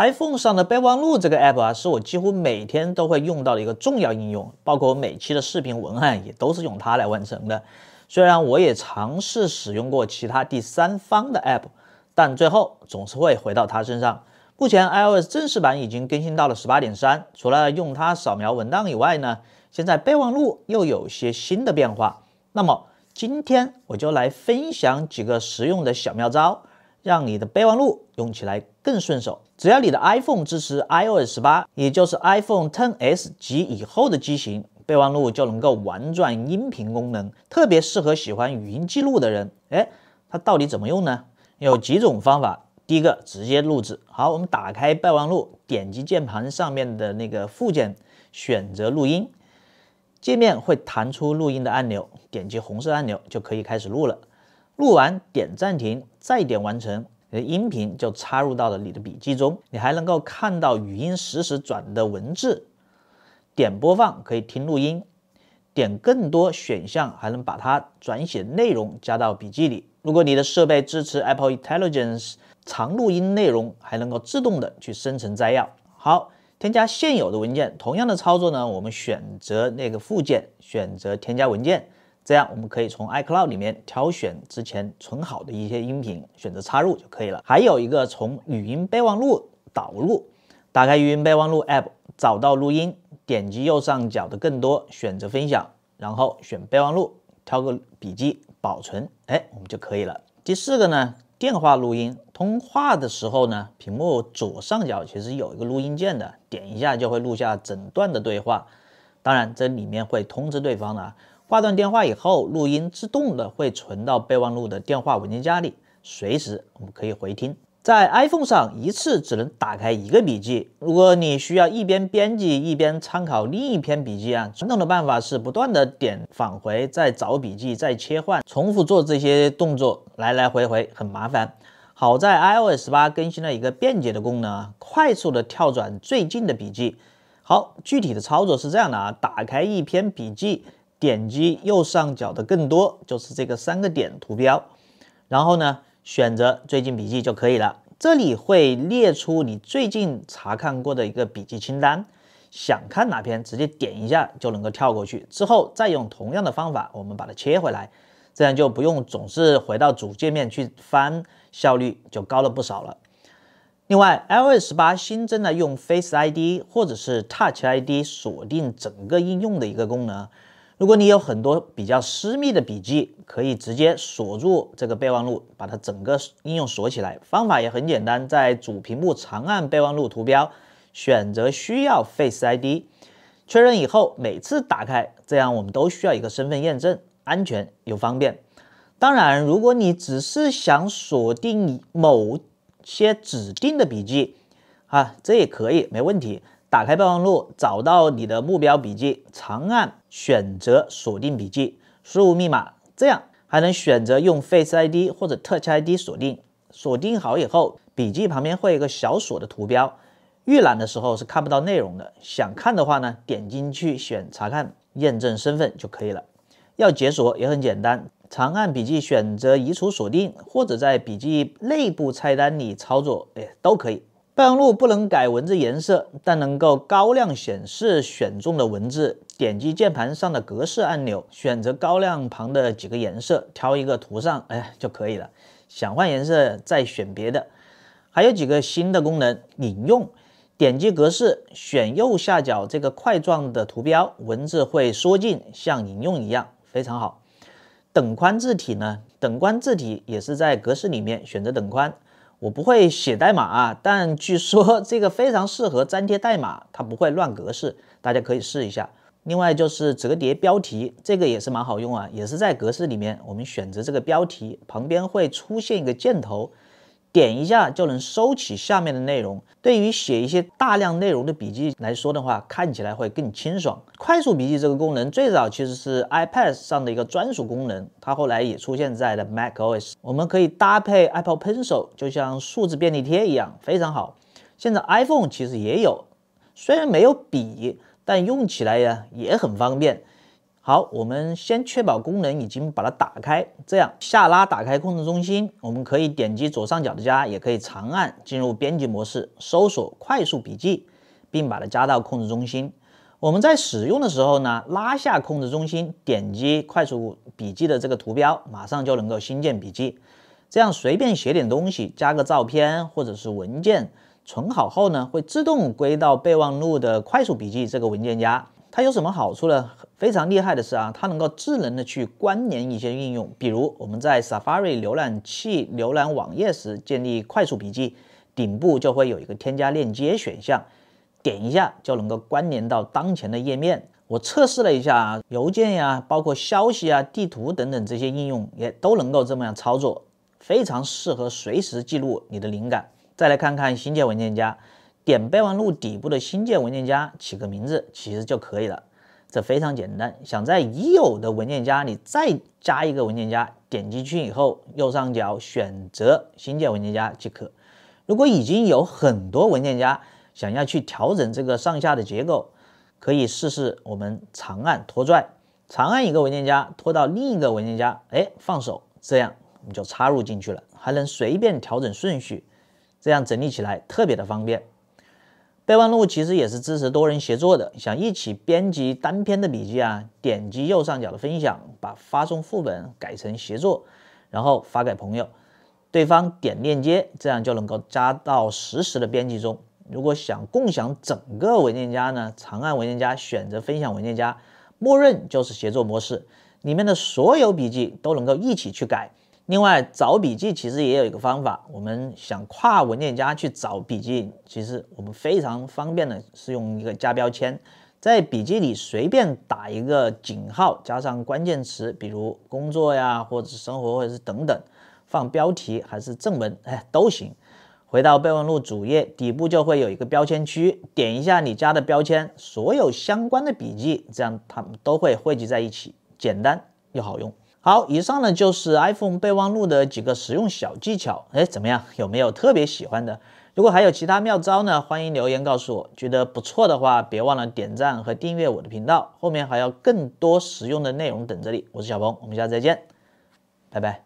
iPhone 上的备忘录这个 App 啊，是我几乎每天都会用到的一个重要应用，包括我每期的视频文案也都是用它来完成的。虽然我也尝试使用过其他第三方的 App，但最后总是会回到它身上。目前 iOS 正式版已经更新到了十八点三，除了用它扫描文档以外呢，现在备忘录又有些新的变化。那么今天我就来分享几个实用的小妙招。让你的备忘录用起来更顺手。只要你的 iPhone 支持 iOS 十八，也就是 iPhone 10s 及以后的机型，备忘录就能够玩转音频功能，特别适合喜欢语音记录的人。哎，它到底怎么用呢？有几种方法。第一个，直接录制。好，我们打开备忘录，点击键盘上面的那个附件，选择录音，界面会弹出录音的按钮，点击红色按钮就可以开始录了。录完点暂停，再点完成，你的音频就插入到了你的笔记中。你还能够看到语音实时转的文字，点播放可以听录音，点更多选项还能把它转写内容加到笔记里。如果你的设备支持 Apple Intelligence，长录音内容还能够自动的去生成摘要。好，添加现有的文件，同样的操作呢，我们选择那个附件，选择添加文件。这样我们可以从 iCloud 里面挑选之前存好的一些音频，选择插入就可以了。还有一个从语音备忘录导入，打开语音备忘录 app，找到录音，点击右上角的更多，选择分享，然后选备忘录，挑个笔记保存，哎，我们就可以了。第四个呢，电话录音，通话的时候呢，屏幕左上角其实有一个录音键的，点一下就会录下整段的对话，当然这里面会通知对方的。挂断电话以后，录音自动的会存到备忘录的电话文件夹里，随时我们可以回听。在 iPhone 上一次只能打开一个笔记，如果你需要一边编辑一边参考另一篇笔记啊，传统的办法是不断的点返回，再找笔记，再切换，重复做这些动作，来来回回很麻烦。好在 iOS 八更新了一个便捷的功能啊，快速的跳转最近的笔记。好，具体的操作是这样的啊，打开一篇笔记。点击右上角的更多，就是这个三个点图标，然后呢，选择最近笔记就可以了。这里会列出你最近查看过的一个笔记清单，想看哪篇直接点一下就能够跳过去。之后再用同样的方法，我们把它切回来，这样就不用总是回到主界面去翻，效率就高了不少了。另外，iOS 1八新增了用 Face ID 或者是 Touch ID 锁定整个应用的一个功能。如果你有很多比较私密的笔记，可以直接锁住这个备忘录，把它整个应用锁起来。方法也很简单，在主屏幕长按备忘录图标，选择需要 Face ID，确认以后每次打开，这样我们都需要一个身份验证，安全又方便。当然，如果你只是想锁定某些指定的笔记，啊，这也可以，没问题。打开备忘录，找到你的目标笔记，长按选择锁定笔记，输入密码，这样还能选择用 Face ID 或者 Touch ID 锁定。锁定好以后，笔记旁边会有一个小锁的图标，预览的时候是看不到内容的。想看的话呢，点进去选查看，验证身份就可以了。要解锁也很简单，长按笔记选择移除锁定，或者在笔记内部菜单里操作，哎，都可以。备忘路不能改文字颜色，但能够高亮显示选中的文字。点击键盘上的格式按钮，选择高亮旁的几个颜色，挑一个涂上，哎就可以了。想换颜色再选别的。还有几个新的功能：引用。点击格式，选右下角这个块状的图标，文字会缩进，像引用一样，非常好。等宽字体呢？等宽字体也是在格式里面选择等宽。我不会写代码啊，但据说这个非常适合粘贴代码，它不会乱格式，大家可以试一下。另外就是折叠标题，这个也是蛮好用啊，也是在格式里面，我们选择这个标题旁边会出现一个箭头。点一下就能收起下面的内容。对于写一些大量内容的笔记来说的话，看起来会更清爽。快速笔记这个功能最早其实是 iPad 上的一个专属功能，它后来也出现在了 Mac OS。我们可以搭配 Apple Pencil，就像数字便利贴一样，非常好。现在 iPhone 其实也有，虽然没有笔，但用起来呀也很方便。好，我们先确保功能已经把它打开，这样下拉打开控制中心，我们可以点击左上角的加，也可以长按进入编辑模式，搜索快速笔记，并把它加到控制中心。我们在使用的时候呢，拉下控制中心，点击快速笔记的这个图标，马上就能够新建笔记。这样随便写点东西，加个照片或者是文件，存好后呢，会自动归到备忘录的快速笔记这个文件夹。它有什么好处呢？非常厉害的是啊，它能够智能的去关联一些应用，比如我们在 Safari 浏览器浏览网页时建立快速笔记，顶部就会有一个添加链接选项，点一下就能够关联到当前的页面。我测试了一下，邮件呀，包括消息啊、地图等等这些应用也都能够这么样操作，非常适合随时记录你的灵感。再来看看新建文件夹，点备忘录底部的新建文件夹，起个名字其实就可以了。这非常简单，想在已有的文件夹里再加一个文件夹，点击进去以后，右上角选择新建文件夹即可。如果已经有很多文件夹，想要去调整这个上下的结构，可以试试我们长按拖拽，长按一个文件夹拖到另一个文件夹，哎，放手，这样你就插入进去了，还能随便调整顺序，这样整理起来特别的方便。备忘录其实也是支持多人协作的，想一起编辑单篇的笔记啊，点击右上角的分享，把发送副本改成协作，然后发给朋友，对方点链接，这样就能够加到实时的编辑中。如果想共享整个文件夹呢，长按文件夹选择分享文件夹，默认就是协作模式，里面的所有笔记都能够一起去改。另外，找笔记其实也有一个方法。我们想跨文件夹去找笔记，其实我们非常方便的是用一个加标签。在笔记里随便打一个井号，加上关键词，比如工作呀，或者是生活，或者是等等。放标题还是正文，哎，都行。回到备忘录主页底部就会有一个标签区，点一下你加的标签，所有相关的笔记，这样它们都会汇集在一起，简单又好用。好，以上呢就是 iPhone 备忘录的几个实用小技巧。哎，怎么样，有没有特别喜欢的？如果还有其他妙招呢，欢迎留言告诉我。觉得不错的话，别忘了点赞和订阅我的频道。后面还有更多实用的内容等着你。我是小鹏，我们下次再见，拜拜。